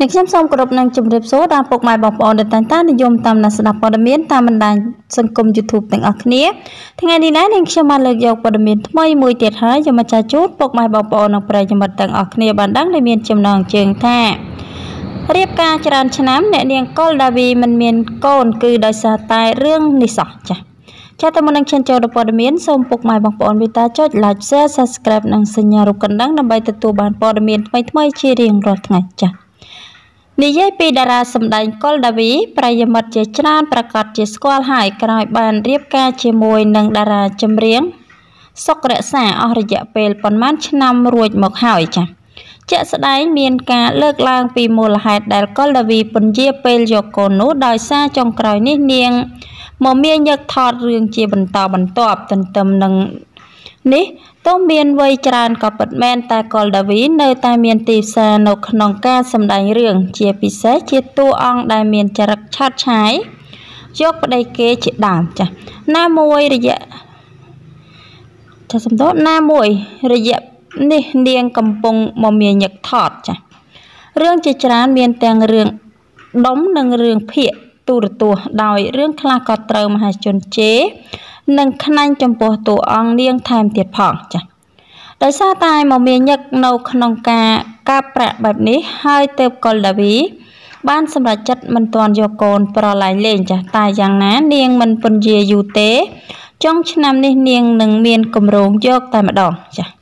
អ្នកខ្ញុំសូមគោរពនិងជម្រាបសួរដល់ពុកម៉ែបងប្អូនដែលតែងតែនិយមតាមដានស្ដាប់ព័ត៌មានតាមបណ្ដាញសង្គម YouTube ទាំងអស់គ្នា ថ្ងៃនេះដែរអ្នកខ្ញុំបានលើកយកព័ត៌មានថ្មីមួយទៀតហើយយកមកចែកជូនពុកម៉ែបងប្អូននិងប្រិយមិត្តទាំងអស់គ្នាបានដឹងដែលមានចំណងជើងថារៀបការច្រើនឆ្នាំអ្នកនាងកុលដាវីមិនមានកូនគឺដោយសារតែរឿងនេះសោះចា៎ចាតែមុននឹងឈានចូលដល់ព័ត៌មានសូមពុកម៉ែបងប្អូនមេត្តាចុច Like Share Subscribe និងសញ្ញារូបកណ្ដឹងដើម្បីទទួលបានព័ត៌មានថ្មីៗជារៀងរាល់ថ្ងៃចា៎និយាយពីតារាសម្ដែងកុលដាវីប្រិយមិត្តជាច្រើនប្រកាសជាស្គាល់ហើយ ក្រោយបានរៀបការជាមួយនឹងតារាចម្រៀងសុករក្សាអស់រយៈពេលប្រមាណឆ្នាំរួចមកហើយចា៎ជាក់ស្ដែងមានការលើកឡើង ពីមូលហេតុដែលកុលដាវីពន្យាពេលយកកូននោះដោយសារចុងក្រោយនេះនាងមមាញឹកថតរឿង ជា បន្តបន្ទាប់ទន្ទឹមនឹងនេះទោះមានវ័យច្រើនក៏ពិតមែនតែកុលដាវីនៅ តែមានទីផ្សារនៅក្នុងការសម្ដែងរឿងជាពិសេសជាតួអង្គដែលមានចរិតឆើតឆាយយកប្តីគេជាដើមចា៎ណាមួយរយៈចាសំដៅណាមួយរយៈនេះនាងកំពុងមមាញឹកថតចា៎រឿងជាច្រើនមានទាំងរឿងដុំនិងរឿងភាកទូរទស្សន៍ដោយរឿងខ្លះក៏ត្រូវមហាជនជេរនិងខ្នាញ់ចំពោះតួអង្គនាងថែមទៀតផងចា៎ដោយសារតែមកមានញឹកនៅក្នុងការកាប់ប្រាក់បែបនេះហើយទៅកុលដាវីបានសម្រេចចិត្តមិនទាន់យកកូន ប្រឡាយលេងចាស់តែយ៉ាងណា នាងមិនពន្យាយូរទេចុងឆ្នាំនេះនាងនឹងមានគម្រោងយកតែម្ដងចាស់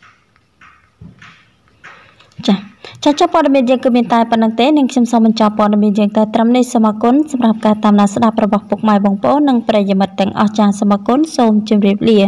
ចាចុះព័ត៌មានយើងគឺមានតែប៉ុណ្្នឹងទេនឹងខ្ញុំសូមបញ្ចប់ព័ត៌មានយើងតែត្រឹមនេះសូមអរគុណសម្រាប់ការតាមដានស្ដាប់របស់ពុកម៉ែបងប្អូននិងប្រិយមិត្តទាំងអស់ចាសសូមអរគុណសូមជម្រាបលា